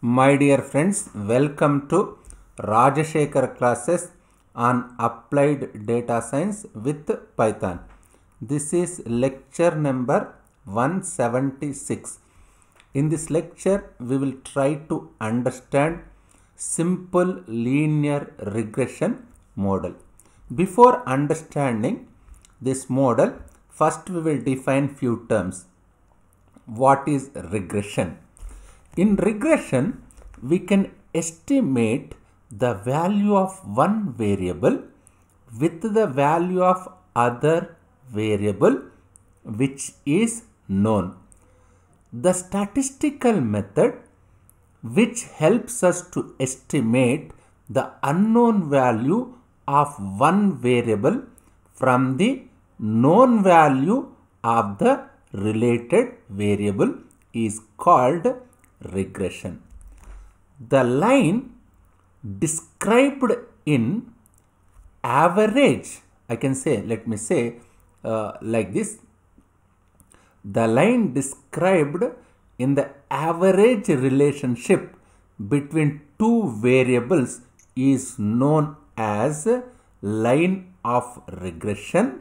My dear friends, welcome to Rajasekhar classes on Applied Data Science with Python. This is lecture number 176. In this lecture, we will try to understand simple linear regression model. Before understanding this model, first we will define few terms. What is regression? In regression, we can estimate the value of one variable with the value of other variable which is known. The statistical method which helps us to estimate the unknown value of one variable from the known value of the related variable is called regression. The line described in average, I can say, let me say uh, like this. The line described in the average relationship between two variables is known as line of regression.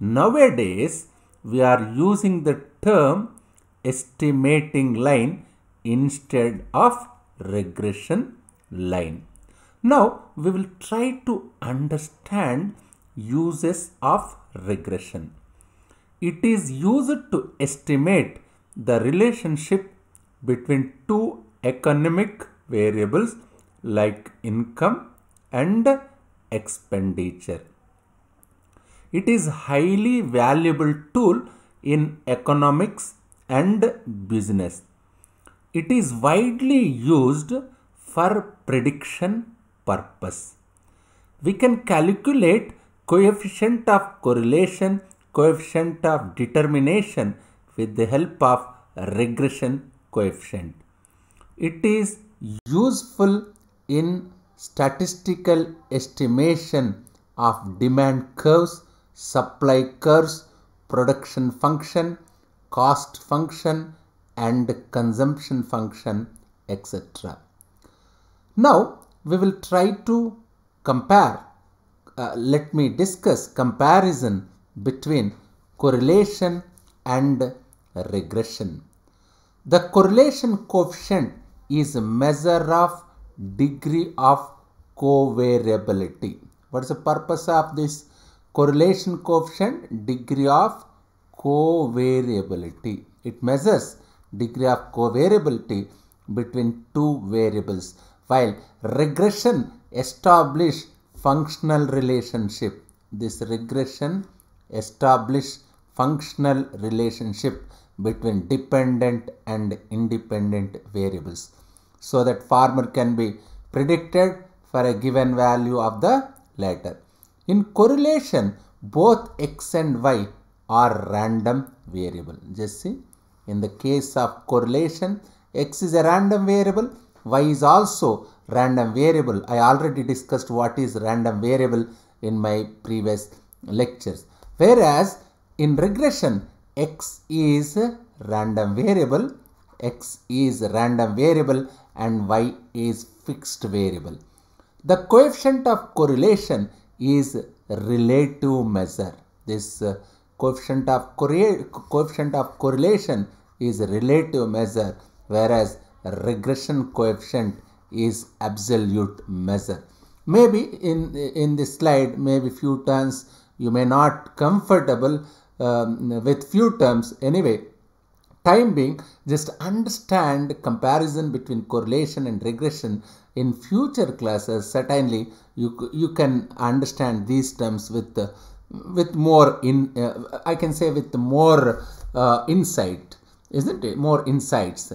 Nowadays, we are using the term estimating line instead of regression line. Now we will try to understand uses of regression. It is used to estimate the relationship between two economic variables like income and expenditure. It is highly valuable tool in economics and business. It is widely used for prediction purpose. We can calculate coefficient of correlation, coefficient of determination with the help of regression coefficient. It is useful in statistical estimation of demand curves, supply curves, production function, cost function, and consumption function etc. Now we will try to compare, uh, let me discuss comparison between correlation and regression. The correlation coefficient is a measure of degree of covariability. What is the purpose of this correlation coefficient? Degree of covariability. It measures degree of covariability between two variables while regression establish functional relationship this regression establish functional relationship between dependent and independent variables so that former can be predicted for a given value of the latter. In correlation, both x and y are random variable. Just see in the case of correlation, x is a random variable, y is also random variable. I already discussed what is random variable in my previous lectures. Whereas in regression, x is random variable, x is random variable and y is fixed variable. The coefficient of correlation is relative measure. This uh, coefficient of coefficient of correlation is relative measure whereas regression coefficient is absolute measure maybe in in this slide maybe few terms you may not comfortable um, with few terms anyway time being just understand comparison between correlation and regression in future classes certainly you you can understand these terms with uh, with more in uh, I can say with more uh, insight, isn't it? More insights.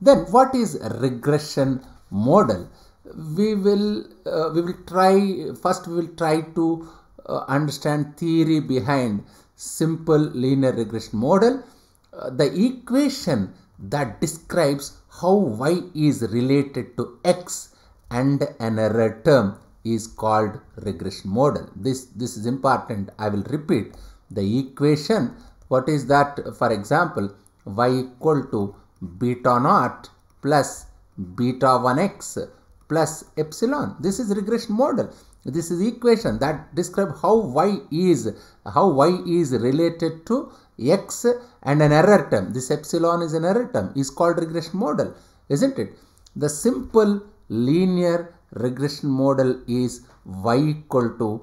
Then what is regression model? We will uh, we will try first we will try to uh, understand theory behind simple linear regression model. Uh, the equation that describes how y is related to x and an error term is called regression model. This, this is important. I will repeat the equation. What is that? For example, y equal to beta naught plus beta 1x plus epsilon. This is regression model. This is equation that describe how y is, how y is related to x and an error term. This epsilon is an error term is called regression model, isn't it? The simple linear regression model is y equal to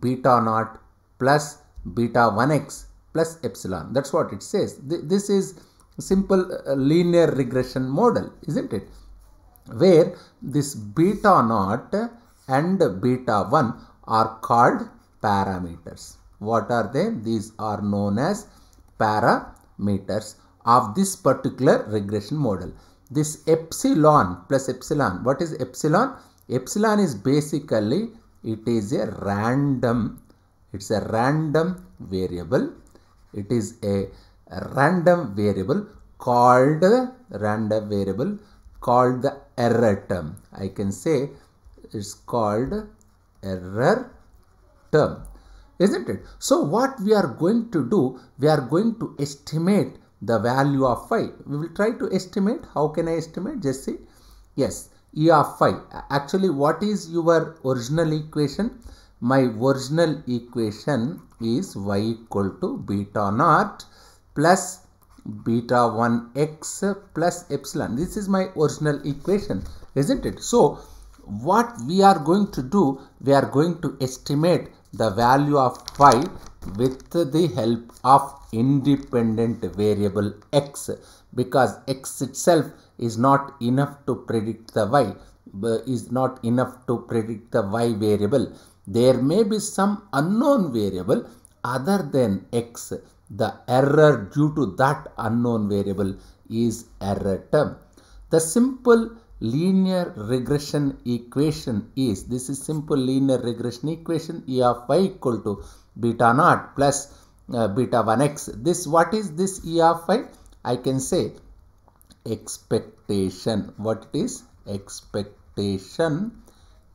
beta naught plus beta 1x plus epsilon. That's what it says. This is simple uh, linear regression model, isn't it? Where this beta naught and beta 1 are called parameters. What are they? These are known as parameters of this particular regression model. This epsilon plus epsilon. What is epsilon? Epsilon is basically, it is a random, it's a random variable. It is a random variable called random variable called the error term. I can say it's called error term isn't it? So what we are going to do, we are going to estimate the value of phi. We will try to estimate. How can I estimate? Just see. Yes, E of phi. Actually, what is your original equation? My original equation is y equal to beta naught plus beta 1 x plus epsilon. This is my original equation, isn't it? So, what we are going to do, we are going to estimate the value of phi with the help of independent variable x because x itself is not enough to predict the y, is not enough to predict the y variable. There may be some unknown variable other than x. The error due to that unknown variable is error term. The simple linear regression equation is, this is simple linear regression equation E of y equal to beta naught plus uh, beta 1x. This, what is this E of y? I can say expectation. What it is? Expectation.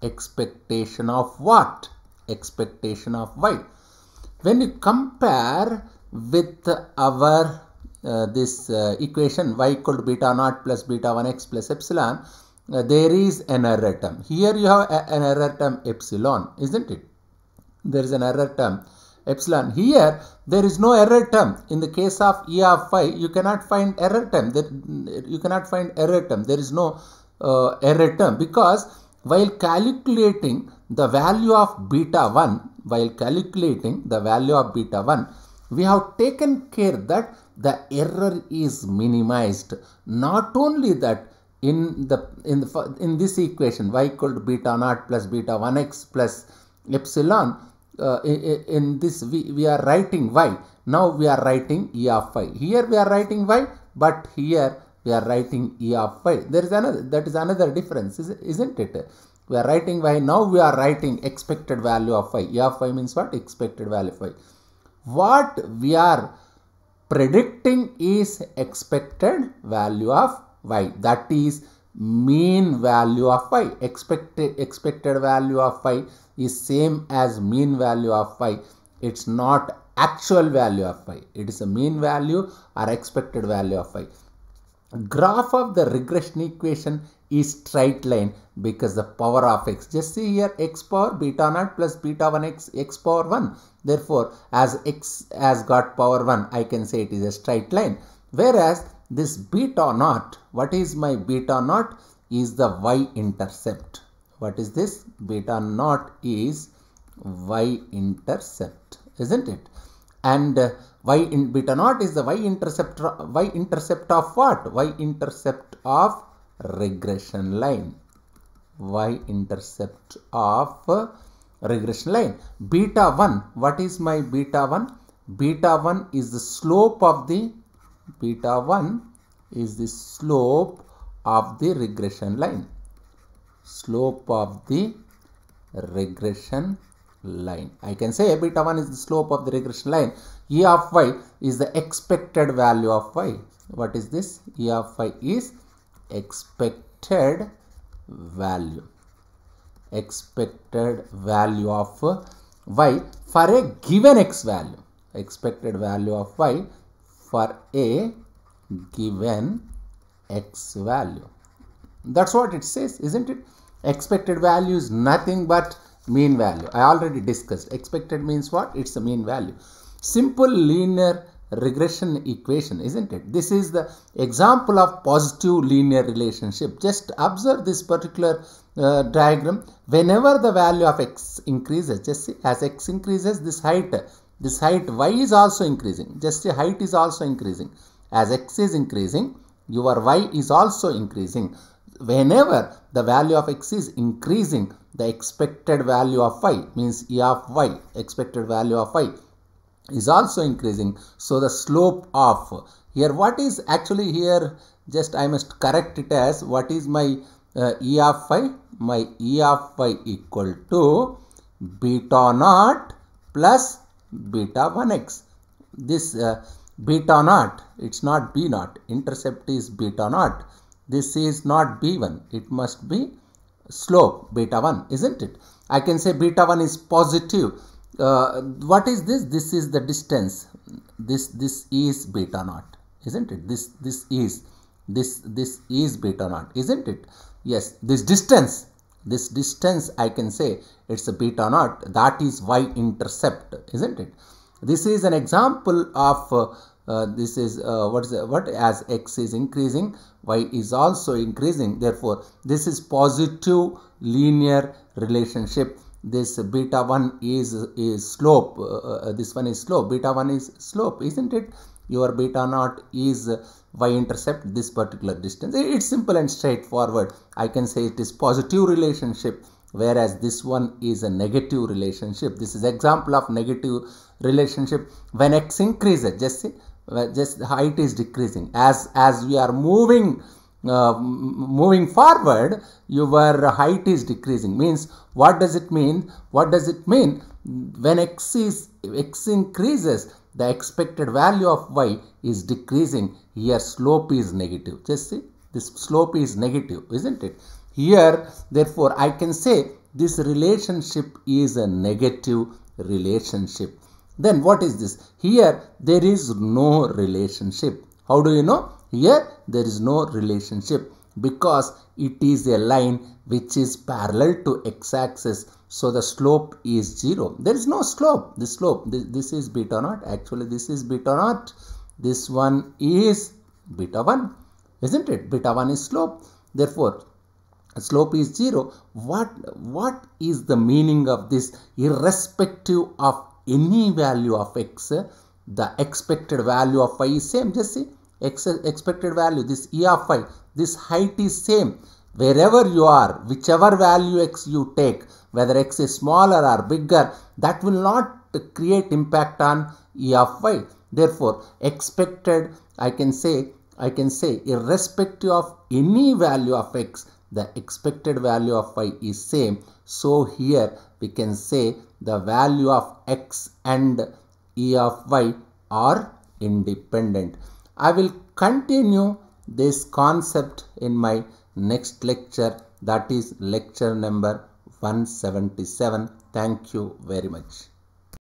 Expectation of what? Expectation of y. When you compare with our uh, this uh, equation y equal to beta naught plus beta 1x plus epsilon, uh, there is an error term. Here you have a, an error term epsilon, isn't it? There is an error term epsilon. Here there is no error term. In the case of E of phi, you cannot find error term. There, you cannot find error term. There is no uh, error term because while calculating the value of beta 1, while calculating the value of beta 1, we have taken care that the error is minimized. Not only that, in the in the in this equation y equal to beta naught plus beta 1x plus epsilon uh, in, in this we, we are writing y. Now we are writing e of y. Here we are writing y, but here we are writing e of y. There is another, that is another difference, isn't it? We are writing y, now we are writing expected value of y. E of y means what? Expected value of y. What we are predicting is expected value of y. That is mean value of y. Expected, expected value of y is same as mean value of phi. It's not actual value of phi. It is a mean value or expected value of phi. Graph of the regression equation is straight line because the power of x. Just see here x power beta naught plus beta 1 x x power 1. Therefore, as x has got power 1, I can say it is a straight line. Whereas this beta naught, what is my beta naught? Is the y intercept. What is this? Beta naught is y-intercept, isn't it? And uh, y in beta naught is the y-intercept y-intercept of what? y-intercept of regression line. y-intercept of uh, regression line. Beta 1, what is my beta 1? Beta 1 is the slope of the, beta 1 is the slope of the regression line slope of the regression line. I can say beta 1 is the slope of the regression line. E of y is the expected value of y. What is this? E of y is expected value. Expected value of y for a given x value. Expected value of y for a given x value. That's what it says, isn't it? Expected value is nothing but mean value. I already discussed. Expected means what? It's the mean value. Simple linear regression equation, isn't it? This is the example of positive linear relationship. Just observe this particular uh, diagram. Whenever the value of x increases, just see, as x increases, this height, this height y is also increasing. Just the height is also increasing. As x is increasing, your y is also increasing. Whenever the value of x is increasing, the expected value of y means e of y, expected value of y is also increasing. So the slope of here what is actually here just I must correct it as what is my uh, e of y? My e of y equal to beta naught plus beta 1x. This uh, beta naught, it's not b naught, intercept is beta naught. This is not B1, it must be slope beta 1, isn't it? I can say beta 1 is positive. Uh, what is this? This is the distance. This this is beta naught, isn't it? This this is this this is beta naught, isn't it? Yes, this distance, this distance I can say it's a beta naught. That is y intercept, isn't it? This is an example of uh, uh, this is uh, what is what as x is increasing y is also increasing therefore this is positive linear relationship this beta 1 is is slope uh, uh, this one is slope beta 1 is slope isn't it your beta naught is y intercept this particular distance it's simple and straightforward i can say it is positive relationship whereas this one is a negative relationship this is example of negative relationship when x increases just see just height is decreasing as as we are moving uh, moving forward your height is decreasing means what does it mean what does it mean when x is x increases the expected value of y is decreasing here slope is negative just see this slope is negative isn't it here therefore i can say this relationship is a negative relationship then what is this? Here there is no relationship. How do you know? Here there is no relationship because it is a line which is parallel to x-axis. So the slope is 0. There is no slope. The slope, this, this is beta naught. Actually this is beta naught. This one is beta 1. Isn't it? Beta 1 is slope. Therefore, slope is 0 what what is the meaning of this irrespective of any value of x, the expected value of y is same. Just see x expected value, this e of y, this height is same. Wherever you are, whichever value x you take, whether x is smaller or bigger, that will not create impact on e of y. Therefore, expected, I can say, I can say irrespective of any value of x, the expected value of y is same. So here we can say the value of x and e of y are independent. I will continue this concept in my next lecture that is lecture number 177. Thank you very much.